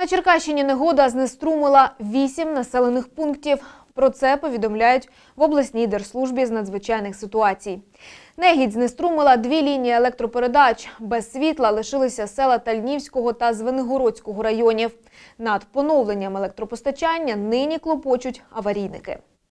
На Черкащині негода знеструмила вісім населених пунктів. Про це повідомляють в обласній держслужбі з надзвичайних ситуацій. Негідь знеструмила дві лінії електропередач. Без світла лишилися села Тальнівського та Звенигородського районів. Над поновленням електропостачання нині клопочуть аварійники.